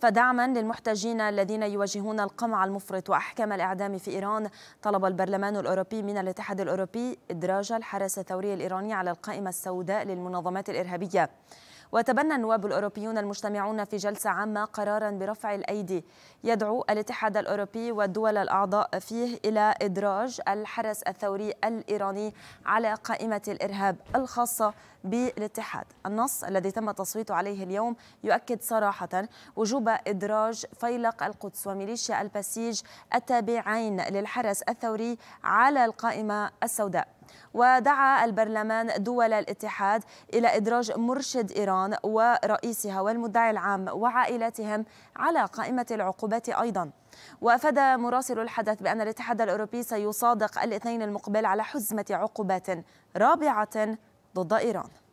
فدعما للمحتجين الذين يواجهون القمع المفرط وأحكام الإعدام في إيران طلب البرلمان الأوروبي من الاتحاد الأوروبي إدراج الحرس الثوري الإيراني على القائمة السوداء للمنظمات الإرهابية وتبنى النواب الأوروبيون المجتمعون في جلسة عامة قرارا برفع الأيدي يدعو الاتحاد الأوروبي والدول الأعضاء فيه إلى إدراج الحرس الثوري الإيراني على قائمة الإرهاب الخاصة بالاتحاد النص الذي تم التصويت عليه اليوم يؤكد صراحة وجوب إدراج فيلق القدس وميليشيا البسيج التابعين للحرس الثوري على القائمة السوداء ودعا البرلمان دول الاتحاد إلى إدراج مرشد إيران ورئيسها والمدعي العام وعائلتهم على قائمة العقوبات أيضاً وافاد مراسل الحدث بان الاتحاد الاوروبي سيصادق الاثنين المقبل على حزمه عقوبات رابعه ضد ايران